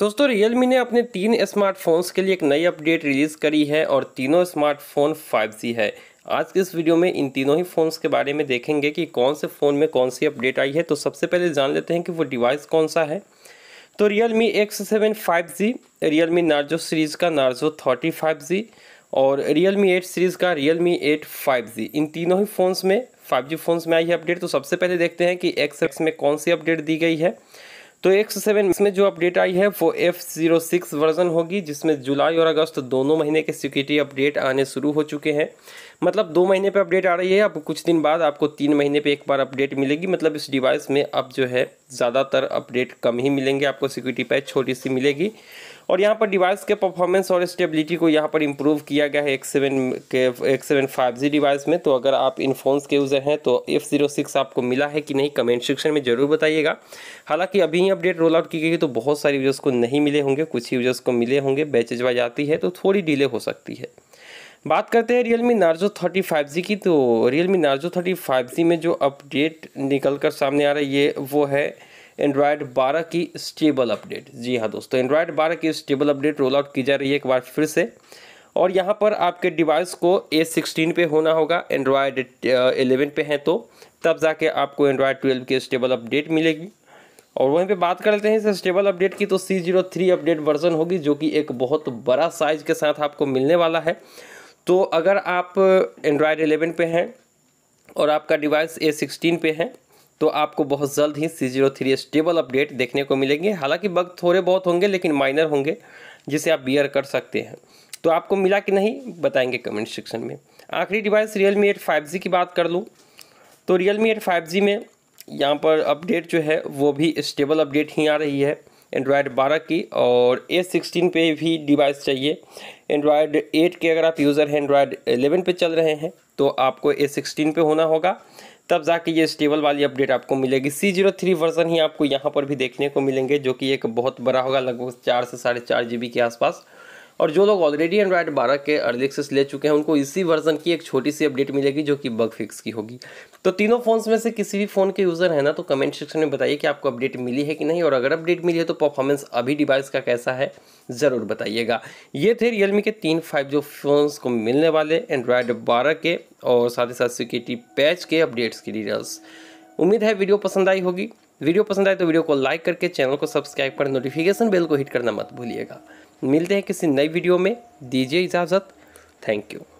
दोस्तों Realme ने अपने तीन स्मार्टफोन्स के लिए एक नई अपडेट रिलीज़ करी है और तीनों स्मार्टफोन 5G है आज के इस वीडियो में इन तीनों ही फ़ोन्स के बारे में देखेंगे कि कौन से फ़ोन में कौन सी अपडेट आई है तो सबसे पहले जान लेते हैं कि वो डिवाइस कौन सा है तो Realme X7 5G, Realme Narzo series का Narzo 30 5G और Realme 8 सीरीज़ का Realme 8 5G इन तीनों ही फ़ोन्स में 5G फ़ोन्स में आई है अपडेट तो सबसे पहले देखते हैं कि एक्स में कौन सी अपडेट दी गई है तो एक्स सेवन इसमें जो अपडेट आई है वो एफ जीरो सिक्स वर्जन होगी जिसमें जुलाई और अगस्त दोनों महीने के सिक्योरिटी अपडेट आने शुरू हो चुके हैं मतलब दो महीने पर अपडेट आ रही है अब कुछ दिन बाद आपको तीन महीने पर एक बार अपडेट मिलेगी मतलब इस डिवाइस में अब जो है ज़्यादातर अपडेट कम ही मिलेंगे आपको सिक्योरिटी पैच छोटी सी मिलेगी और यहाँ पर डिवाइस के परफॉर्मेंस और स्टेबिलिटी को यहाँ पर इम्प्रूव किया गया है एक्स सेवन के X seven five G device में तो अगर आप इन फ़ोन्स के यूज़र हैं तो एफ़ ज़ीरो सिक्स आपको मिला है कि नहीं कमेंट सेक्शन में ज़रूर बताइएगा हालांकि अभी ही अपडेट रोल आउट की गई है तो बहुत सारे यूज़र्स को नहीं मिले होंगे कुछ ही यूज़र्स को मिले होंगे बैचेज वाइज आती है तो थोड़ी डिले हो सकती है बात करते हैं Realme 35Z thirty five G की तो Realme 35Z thirty five G में जो अपडेट निकल कर सामने आ रहा है ये वो है एंड्रॉयड 12 की स्टेबल अपडेट जी हाँ दोस्तों एंड्रॉयड 12 की स्टेबल अपडेट रोल आउट की जा रही है एक बार फिर से और यहाँ पर आपके डिवाइस को ए सिक्सटीन पे होना होगा एंड्रॉयड एलेवन पे हैं तो तब जाके आपको एंड्रॉयड ट्वेल्व की स्टेबल अपडेट मिलेगी और वहीं पे बात करते हैं इस स्टेबल अपडेट की तो C zero three update version होगी जो कि एक बहुत बड़ा साइज के साथ आपको मिलने वाला है तो अगर आप एंड्रॉयड एलेवन पे हैं और आपका डिवाइस ए सिक्सटीन पे है तो आपको बहुत जल्द ही C zero three stable update देखने को मिलेंगे हालांकि बग थोड़े बहुत होंगे लेकिन माइनर होंगे जिसे आप बियर कर सकते हैं तो आपको मिला कि नहीं बताएंगे कमेंट सेक्शन में आखिरी device Realme eight five G की बात कर लूँ तो Realme eight five G में यहाँ पर अपडेट जो है वो भी स्टेबल अपडेट ही आ रही है एंड्रॉयड 12 की और ए सिक्सटीन पे भी डिवाइस चाहिए एंड्रॉयड 8 के अगर आप यूज़र हैं एंड्रॉयड 11 पे चल रहे हैं तो आपको ए सिक्सटीन पे होना होगा तब जाके ये स्टेबल वाली अपडेट आपको मिलेगी सी जीरो थ्री वर्जन ही आपको यहाँ पर भी देखने को मिलेंगे जो कि एक बहुत बड़ा होगा लगभग चार से साढ़े चार जी के आसपास और जो लोग ऑलरेडी एंड्रॉयड बारह के अर्ली एक्सेस ले चुके हैं उनको इसी वर्जन की एक छोटी सी अपडेट मिलेगी जो कि बग फिक्स की होगी तो तीनों फ़ोन्स में से किसी भी फ़ोन के यूज़र है ना तो कमेंट सेक्शन में बताइए कि आपको अपडेट मिली है कि नहीं और अगर अपडेट मिली है तो परफॉर्मेंस अभी डिवाइस का कैसा है ज़रूर बताइएगा ये थे रियलमी के तीन फाइव जो फ़ोन्स को मिलने वाले एंड्रॉयड बारह के और साथ ही साथ सिक्योरिटी पैच के अपडेट्स की डिटेल्स उम्मीद है वीडियो पसंद आई होगी वीडियो पसंद आए तो वीडियो को लाइक करके चैनल को सब्सक्राइब कर नोटिफिकेशन बेल को हिट करना मत भूलिएगा मिलते हैं किसी नई वीडियो में दीजिए इजाज़त थैंक यू